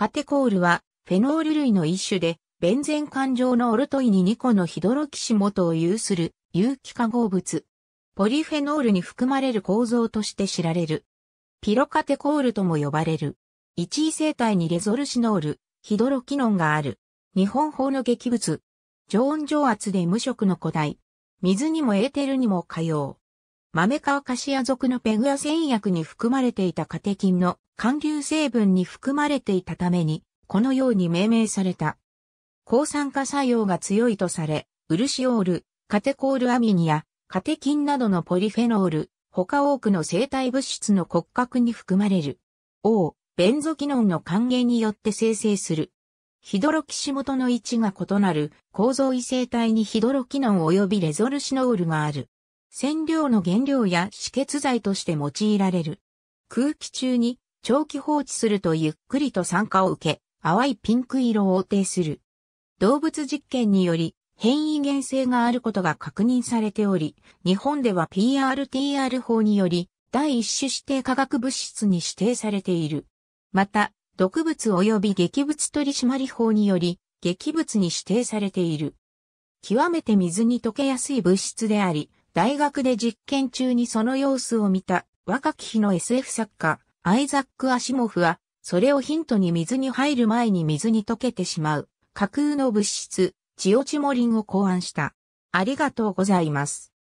カテコールは、フェノール類の一種で、ベンゼン環状のオルトイに2個のヒドロキシモトを有する有機化合物。ポリフェノールに含まれる構造として知られる。ピロカテコールとも呼ばれる。一位生体にレゾルシノール、ヒドロキノンがある。日本法の劇物。常温常圧で無色の古代。水にもエーテルにも可用。豆皮カシア属のペグア維薬に含まれていたカテキンの還流成分に含まれていたために、このように命名された。抗酸化作用が強いとされ、ウルシオール、カテコールアミニア、カテキンなどのポリフェノール、他多くの生体物質の骨格に含まれる。O、ベンゾキノンの還元によって生成する。ヒドロキシ元の位置が異なる構造異性体にヒドロキノン及びレゾルシノールがある。染料の原料や止血剤として用いられる。空気中に長期放置するとゆっくりと酸化を受け、淡いピンク色を呈する。動物実験により変異原性があることが確認されており、日本では PRTR 法により第一種指定化学物質に指定されている。また、毒物及び劇物取締法により、劇物に指定されている。極めて水に溶けやすい物質であり、大学で実験中にその様子を見た若き日の SF 作家、アイザック・アシモフは、それをヒントに水に入る前に水に溶けてしまう架空の物質、チオチモリンを考案した。ありがとうございます。